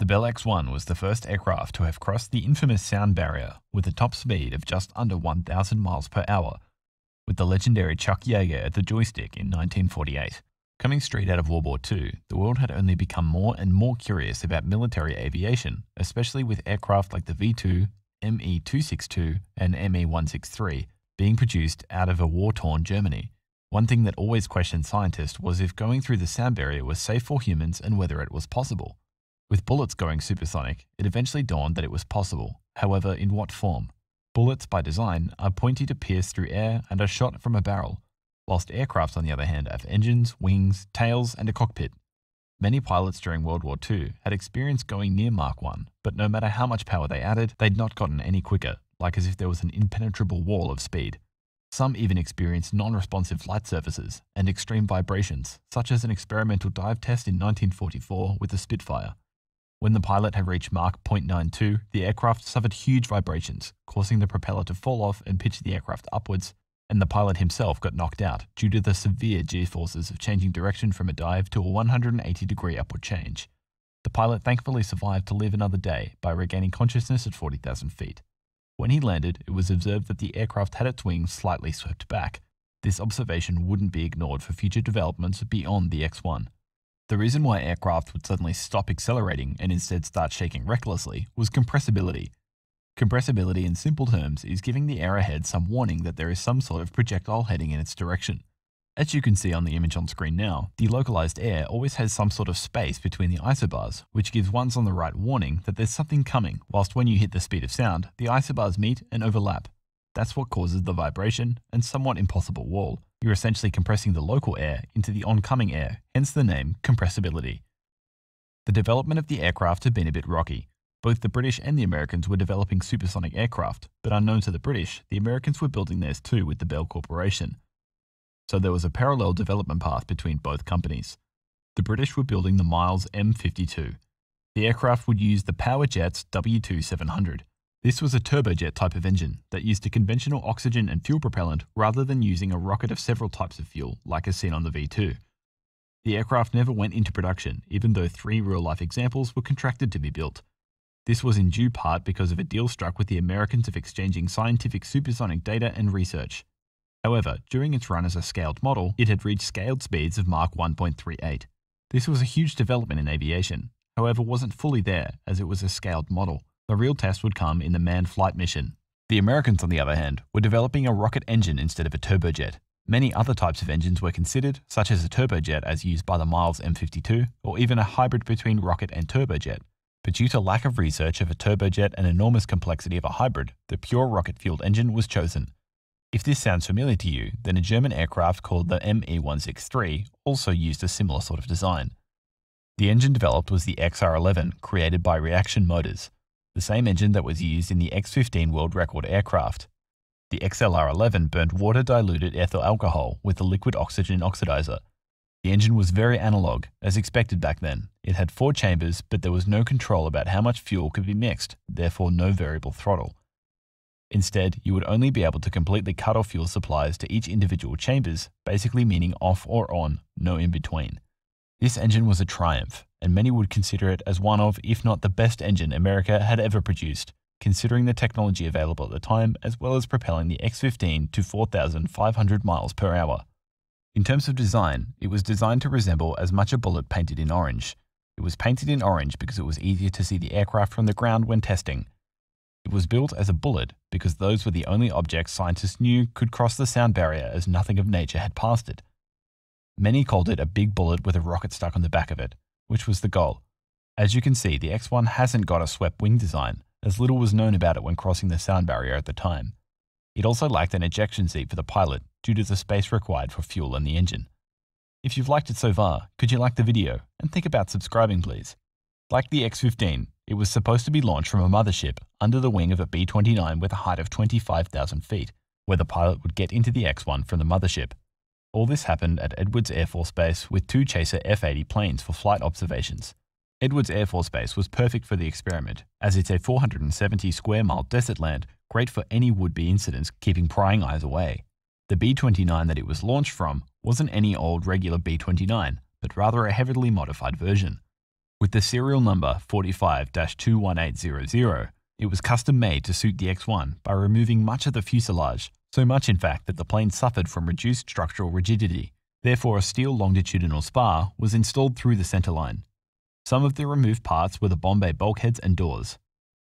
The Bell X-1 was the first aircraft to have crossed the infamous sound barrier with a top speed of just under 1,000 miles per hour, with the legendary Chuck Yeager at the joystick in 1948. Coming straight out of World War II, the world had only become more and more curious about military aviation, especially with aircraft like the V-2, ME-262 and ME-163 being produced out of a war-torn Germany. One thing that always questioned scientists was if going through the sound barrier was safe for humans and whether it was possible. With bullets going supersonic, it eventually dawned that it was possible, however in what form. Bullets, by design, are pointy to pierce through air and are shot from a barrel, whilst aircraft, on the other hand, have engines, wings, tails, and a cockpit. Many pilots during World War II had experience going near Mark 1, but no matter how much power they added, they'd not gotten any quicker, like as if there was an impenetrable wall of speed. Some even experienced non-responsive flight surfaces and extreme vibrations, such as an experimental dive test in 1944 with the Spitfire. When the pilot had reached Mach 0.92, the aircraft suffered huge vibrations, causing the propeller to fall off and pitch the aircraft upwards, and the pilot himself got knocked out due to the severe g-forces of changing direction from a dive to a 180 degree upward change. The pilot thankfully survived to live another day by regaining consciousness at 40,000 feet. When he landed, it was observed that the aircraft had its wings slightly swept back. This observation wouldn't be ignored for future developments beyond the X-1. The reason why aircraft would suddenly stop accelerating and instead start shaking recklessly was compressibility. Compressibility in simple terms is giving the air ahead some warning that there is some sort of projectile heading in its direction. As you can see on the image on screen now, the localized air always has some sort of space between the isobars, which gives ones on the right warning that there's something coming, whilst when you hit the speed of sound, the isobars meet and overlap. That's what causes the vibration and somewhat impossible wall. You're essentially compressing the local air into the oncoming air, hence the name compressibility. The development of the aircraft had been a bit rocky. Both the British and the Americans were developing supersonic aircraft, but unknown to the British, the Americans were building theirs too with the Bell Corporation. So there was a parallel development path between both companies. The British were building the Miles M52. The aircraft would use the Power Jets W2700, this was a turbojet type of engine that used a conventional oxygen and fuel propellant rather than using a rocket of several types of fuel like is seen on the V2. The aircraft never went into production, even though three real-life examples were contracted to be built. This was in due part because of a deal struck with the Americans of exchanging scientific supersonic data and research. However, during its run as a scaled model, it had reached scaled speeds of Mach 1.38. This was a huge development in aviation, however wasn't fully there as it was a scaled model. The real test would come in the manned flight mission. The Americans, on the other hand, were developing a rocket engine instead of a turbojet. Many other types of engines were considered, such as a turbojet as used by the Miles M52, or even a hybrid between rocket and turbojet. But due to lack of research of a turbojet and enormous complexity of a hybrid, the pure rocket-fueled engine was chosen. If this sounds familiar to you, then a German aircraft called the ME-163 also used a similar sort of design. The engine developed was the XR-11, created by Reaction Motors the same engine that was used in the X-15 world record aircraft. The XLR-11 burnt water-diluted ethyl alcohol with a liquid oxygen oxidizer. The engine was very analog, as expected back then. It had four chambers, but there was no control about how much fuel could be mixed, therefore no variable throttle. Instead, you would only be able to completely cut off fuel supplies to each individual chambers, basically meaning off or on, no in between. This engine was a triumph, and many would consider it as one of, if not the best engine America had ever produced, considering the technology available at the time as well as propelling the X15 to 4,500 miles per hour. In terms of design, it was designed to resemble as much a bullet painted in orange. It was painted in orange because it was easier to see the aircraft from the ground when testing. It was built as a bullet because those were the only objects scientists knew could cross the sound barrier as nothing of nature had passed it. Many called it a big bullet with a rocket stuck on the back of it which was the goal. As you can see, the X1 hasn't got a swept wing design, as little was known about it when crossing the sound barrier at the time. It also lacked an ejection seat for the pilot due to the space required for fuel and the engine. If you've liked it so far, could you like the video and think about subscribing please? Like the X-15, it was supposed to be launched from a mothership under the wing of a B-29 with a height of 25,000 feet, where the pilot would get into the X-1 from the mothership. All this happened at Edwards Air Force Base with two Chaser F 80 planes for flight observations. Edwards Air Force Base was perfect for the experiment, as it's a 470 square mile desert land great for any would be incidents keeping prying eyes away. The B 29 that it was launched from wasn't any old regular B 29, but rather a heavily modified version. With the serial number 45 21800, it was custom made to suit the X 1 by removing much of the fuselage so much, in fact, that the plane suffered from reduced structural rigidity. Therefore, a steel longitudinal spar was installed through the centerline. Some of the removed parts were the Bombay bulkheads and doors.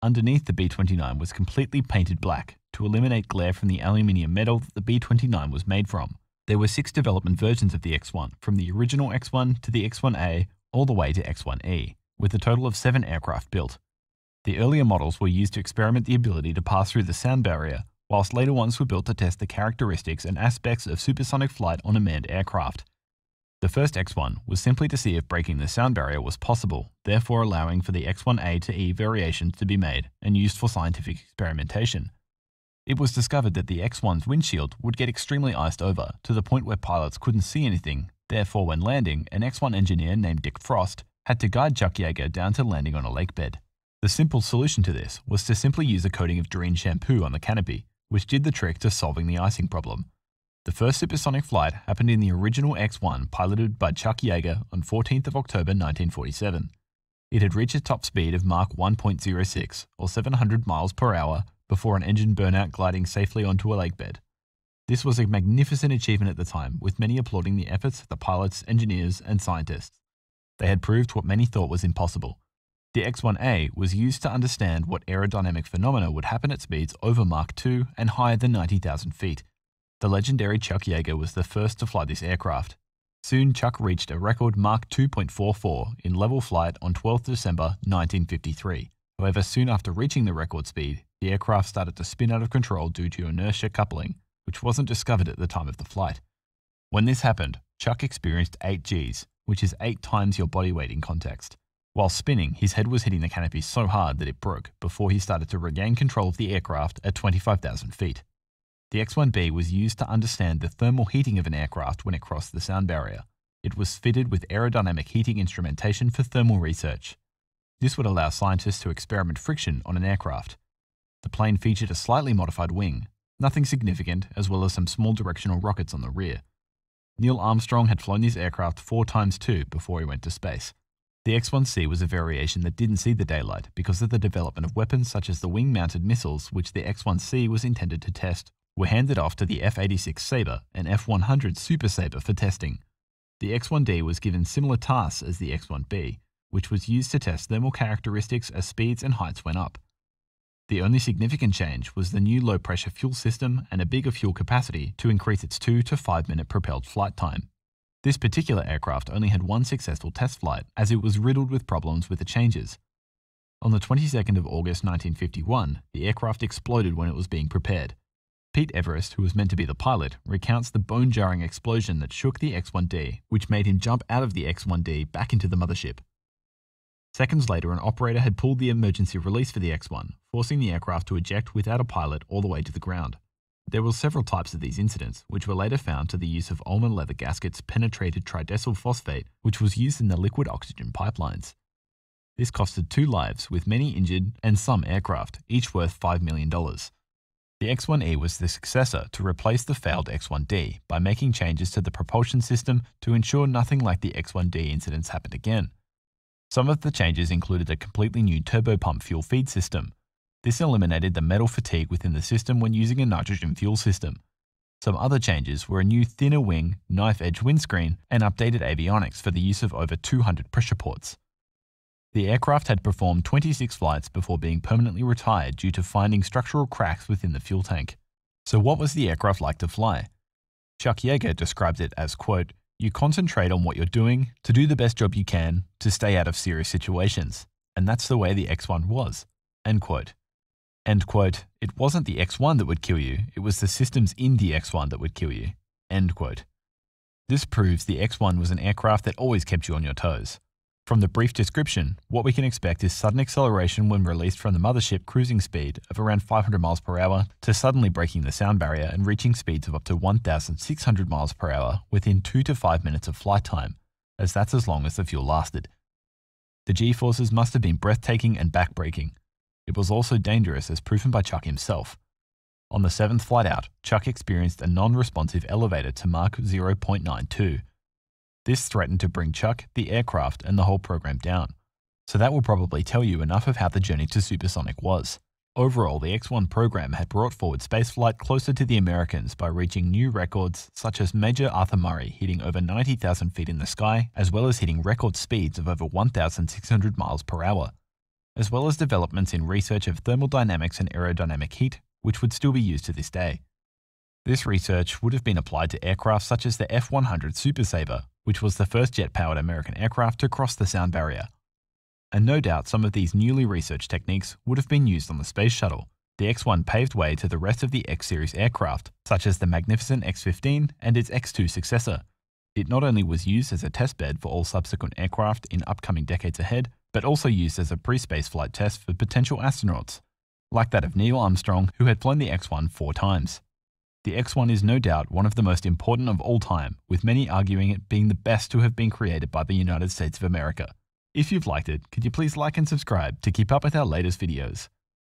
Underneath the B-29 was completely painted black to eliminate glare from the aluminium metal that the B-29 was made from. There were six development versions of the X-1, from the original X-1 to the X-1A, all the way to X-1E, with a total of seven aircraft built. The earlier models were used to experiment the ability to pass through the sound barrier whilst later ones were built to test the characteristics and aspects of supersonic flight on a manned aircraft. The first X1 was simply to see if breaking the sound barrier was possible, therefore allowing for the X1A to E variations to be made and used for scientific experimentation. It was discovered that the X1's windshield would get extremely iced over to the point where pilots couldn't see anything, therefore when landing, an X1 engineer named Dick Frost had to guide Chuck Yeager down to landing on a lake bed. The simple solution to this was to simply use a coating of drain shampoo on the canopy, which did the trick to solving the icing problem. The first supersonic flight happened in the original X-1 piloted by Chuck Yeager on 14th of October 1947. It had reached a top speed of Mach 1.06 or 700 miles per hour before an engine burnout gliding safely onto a lake bed. This was a magnificent achievement at the time, with many applauding the efforts of the pilots, engineers, and scientists. They had proved what many thought was impossible, the X1A was used to understand what aerodynamic phenomena would happen at speeds over Mach 2 and higher than 90,000 feet. The legendary Chuck Yeager was the first to fly this aircraft. Soon Chuck reached a record Mach 2.44 in level flight on 12 December 1953. However, soon after reaching the record speed, the aircraft started to spin out of control due to inertia coupling, which wasn't discovered at the time of the flight. When this happened, Chuck experienced 8 Gs, which is 8 times your body weight in context. While spinning, his head was hitting the canopy so hard that it broke before he started to regain control of the aircraft at 25,000 feet. The X-1B was used to understand the thermal heating of an aircraft when it crossed the sound barrier. It was fitted with aerodynamic heating instrumentation for thermal research. This would allow scientists to experiment friction on an aircraft. The plane featured a slightly modified wing, nothing significant, as well as some small directional rockets on the rear. Neil Armstrong had flown this aircraft four times too before he went to space. The X-1C was a variation that didn't see the daylight because of the development of weapons such as the wing-mounted missiles which the X-1C was intended to test were handed off to the F-86 Sabre and F-100 Super Sabre for testing. The X-1D was given similar tasks as the X-1B, which was used to test thermal characteristics as speeds and heights went up. The only significant change was the new low pressure fuel system and a bigger fuel capacity to increase its 2 to 5 minute propelled flight time. This particular aircraft only had one successful test flight, as it was riddled with problems with the changes. On the 22nd of August 1951, the aircraft exploded when it was being prepared. Pete Everest, who was meant to be the pilot, recounts the bone-jarring explosion that shook the X-1D, which made him jump out of the X-1D back into the mothership. Seconds later, an operator had pulled the emergency release for the X-1, forcing the aircraft to eject without a pilot all the way to the ground. There were several types of these incidents, which were later found to the use of almond leather gaskets penetrated tridesyl phosphate, which was used in the liquid oxygen pipelines. This costed two lives, with many injured and some aircraft, each worth $5 million. The X-1E was the successor to replace the failed X-1D by making changes to the propulsion system to ensure nothing like the X-1D incidents happened again. Some of the changes included a completely new turbopump fuel feed system, this eliminated the metal fatigue within the system when using a nitrogen fuel system. Some other changes were a new thinner wing, knife edge windscreen, and updated avionics for the use of over 200 pressure ports. The aircraft had performed 26 flights before being permanently retired due to finding structural cracks within the fuel tank. So what was the aircraft like to fly? Chuck Yeager described it as, quote, you concentrate on what you're doing, to do the best job you can, to stay out of serious situations. And that's the way the X1 was, end quote. End quote. It wasn't the X1 that would kill you, it was the systems in the X1 that would kill you. End quote. This proves the X1 was an aircraft that always kept you on your toes. From the brief description, what we can expect is sudden acceleration when released from the mothership cruising speed of around 500 miles per hour to suddenly breaking the sound barrier and reaching speeds of up to 1,600 miles per hour within 2 to 5 minutes of flight time, as that's as long as the fuel lasted. The G forces must have been breathtaking and backbreaking. It was also dangerous as proven by Chuck himself. On the seventh flight out, Chuck experienced a non-responsive elevator to Mach 0.92. This threatened to bring Chuck, the aircraft, and the whole program down. So that will probably tell you enough of how the journey to supersonic was. Overall, the X-1 program had brought forward spaceflight closer to the Americans by reaching new records such as Major Arthur Murray hitting over 90,000 feet in the sky, as well as hitting record speeds of over 1,600 miles per hour as well as developments in research of thermodynamics and aerodynamic heat, which would still be used to this day. This research would have been applied to aircraft such as the F-100 Super Sabre, which was the first jet-powered American aircraft to cross the sound barrier. And no doubt some of these newly researched techniques would have been used on the Space Shuttle. The X-1 paved way to the rest of the X-series aircraft, such as the magnificent X-15 and its X-2 successor. It not only was used as a testbed for all subsequent aircraft in upcoming decades ahead, but also used as a pre-spaceflight test for potential astronauts, like that of Neil Armstrong who had flown the X-1 four times. The X-1 is no doubt one of the most important of all time, with many arguing it being the best to have been created by the United States of America. If you've liked it, could you please like and subscribe to keep up with our latest videos.